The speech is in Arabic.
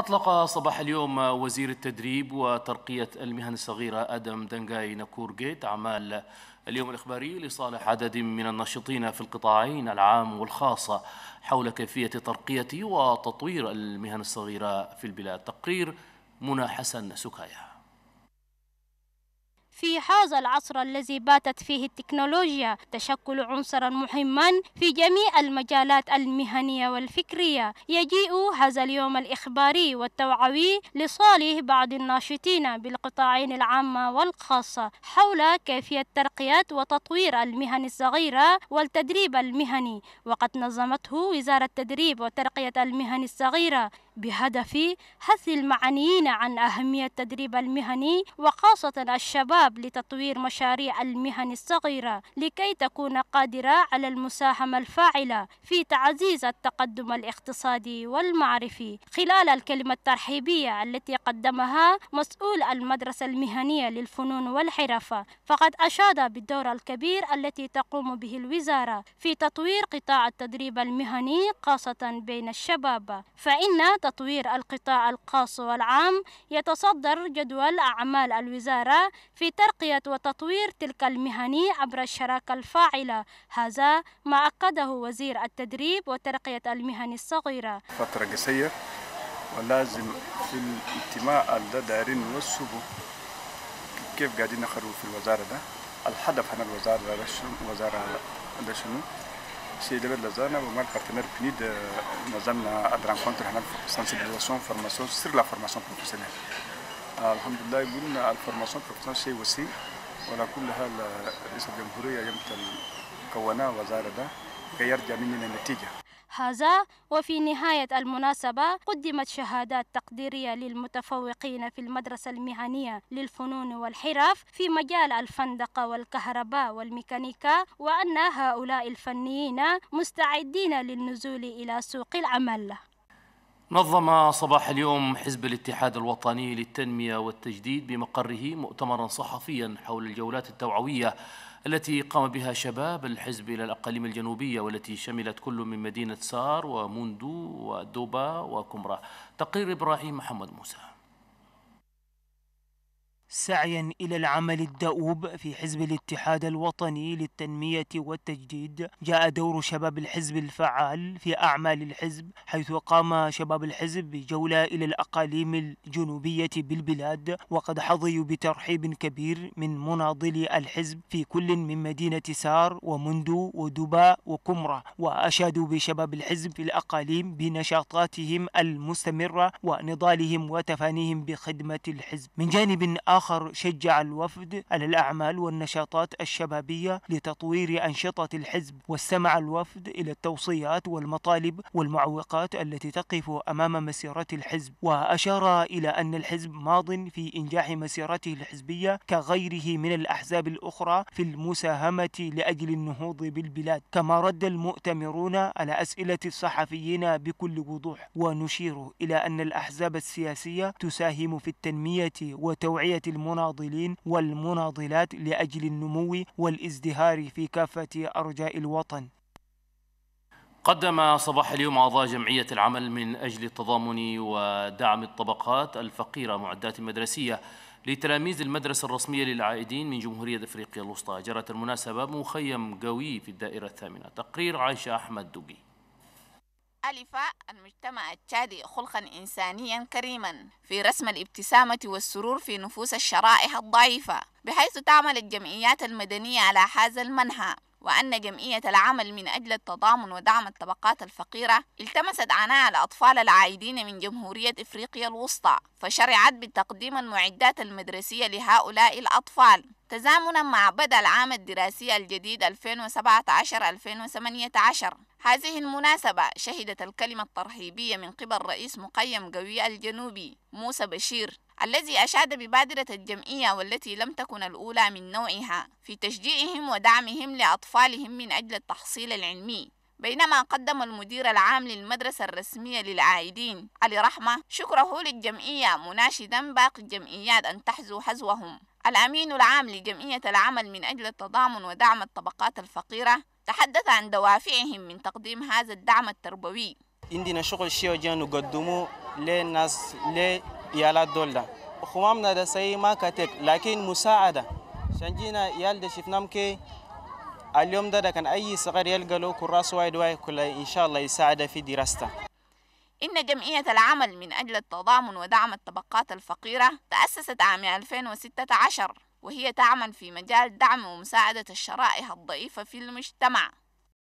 أطلق صباح اليوم وزير التدريب وترقية المهن الصغيرة أدم دنجاي نكورجيت أعمال اليوم الإخباري لصالح عدد من الناشطين في القطاعين العام والخاصة حول كيفية ترقية وتطوير المهن الصغيرة في البلاد تقرير منى حسن سكايه في هذا العصر الذي باتت فيه التكنولوجيا تشكل عنصرا مهما في جميع المجالات المهنية والفكرية يجيء هذا اليوم الإخباري والتوعوي لصالح بعض الناشطين بالقطاعين العامة والخاصة حول كيفية ترقية وتطوير المهن الصغيرة والتدريب المهني وقد نظمته وزارة التدريب وترقية المهن الصغيرة بهدف حث المعنيين عن أهمية التدريب المهني وخاصة الشباب لتطوير مشاريع المهن الصغيرة لكي تكون قادرة على المساهمة الفاعلة في تعزيز التقدم الاقتصادي والمعرفي خلال الكلمة الترحيبية التي قدمها مسؤول المدرسة المهنية للفنون والحرفة فقد أشاد بالدور الكبير التي تقوم به الوزارة في تطوير قطاع التدريب المهني خاصة بين الشباب فإن تطوير القطاع الخاص والعام يتصدر جدول أعمال الوزارة في ترقية وتطوير تلك المهني عبر الشراكة الفاعلة هذا ما أكده وزير التدريب وترقية المهن الصغيرة فترة قصيرة ولازم في الانتماء الدارين والسبو كيف قاعدين نخرج في الوزارة ده الهدف عن الوزارة وزارة ده شنو سي ديفيد لازان هما البارتنير بنيد مازالنا ادران كونتر هنا في سانسيبيزاسيون فورماسيون سير لا فورماسيون بروفيسيونيل الحمد لله قلنا الفورماسيون بروفيسيونيل شيء وسيء ولا كلها رئيس الجمهوريه يمثل كونا وزاره ده غير جميل النتيجه هذا وفي نهاية المناسبة قدمت شهادات تقديرية للمتفوقين في المدرسة المهنية للفنون والحرف في مجال الفندقة والكهرباء والميكانيكا وأن هؤلاء الفنيين مستعدين للنزول إلى سوق العمل نظم صباح اليوم حزب الاتحاد الوطني للتنمية والتجديد بمقره مؤتمرا صحفيا حول الجولات التوعوية التي قام بها شباب الحزب إلى الأقاليم الجنوبية والتي شملت كل من مدينة سار وموندو ودوبا وكمرة تقرير إبراهيم محمد موسى سعيا إلى العمل الدؤوب في حزب الاتحاد الوطني للتنمية والتجديد جاء دور شباب الحزب الفعال في أعمال الحزب حيث قام شباب الحزب بجولة إلى الأقاليم الجنوبية بالبلاد وقد حظيوا بترحيب كبير من مناضلي الحزب في كل من مدينة سار ومندو ودبا وكمرة وأشادوا بشباب الحزب في الأقاليم بنشاطاتهم المستمرة ونضالهم وتفانيهم بخدمة الحزب من جانب آخر آخر شجع الوفد على الأعمال والنشاطات الشبابية لتطوير أنشطة الحزب واستمع الوفد إلى التوصيات والمطالب والمعوقات التي تقف أمام مسيرة الحزب وأشار إلى أن الحزب ماض في إنجاح مسيرته الحزبية كغيره من الأحزاب الأخرى في المساهمة لأجل النهوض بالبلاد كما رد المؤتمرون على أسئلة الصحفيين بكل وضوح ونشير إلى أن الأحزاب السياسية تساهم في التنمية وتوعية الم المناضلين والمناضلات لأجل النمو والازدهار في كافة أرجاء الوطن قدم صباح اليوم أعضاء جمعية العمل من أجل التضامن ودعم الطبقات الفقيرة معدات مدرسية لتلاميذ المدرسة الرسمية للعائدين من جمهورية أفريقيا الوسطى جرت المناسبة مخيم قوي في الدائرة الثامنة تقرير عائشة أحمد دوبي ألف المجتمع التشادي خلقا إنسانيا كريما في رسم الابتسامة والسرور في نفوس الشرائح الضعيفة بحيث تعمل الجمعيات المدنية على هذا المنهى وأن جمعية العمل من أجل التضامن ودعم الطبقات الفقيرة التمست عناء الأطفال العائدين من جمهورية إفريقيا الوسطى فشرعت بتقديم المعدات المدرسية لهؤلاء الأطفال تزامنا مع بدء العام الدراسي الجديد 2017-2018 هذه المناسبة شهدت الكلمة الترحيبية من قبل رئيس مقيم قوي الجنوبي موسى بشير الذي أشاد ببادرة الجمعية والتي لم تكن الأولى من نوعها في تشجيعهم ودعمهم لأطفالهم من أجل التحصيل العلمي بينما قدم المدير العام للمدرسة الرسمية للعائدين علي رحمة شكره للجمعية مناشدا باقي الجمعيات أن تحزو حزوهم الأمين العام لجمعية العمل من أجل التضامن ودعم الطبقات الفقيرة تحدث عن دوافعهم من تقديم هذا الدعم التربوي عندنا شغل شيء جانو قدموه للناس يالات دولدا ده خمامنا سي ما كاتك لكن مساعدة عشان جينا يال ده شفنام كي اليوم دا, ده كان أي صغير يلقلو كراس وايد وايد كل إن شاء الله يساعد في دراسته إن جمعية العمل من أجل التضامن ودعم الطبقات الفقيرة تأسست عام 2016 وهي تعمل في مجال دعم ومساعدة الشرائح الضعيفة في المجتمع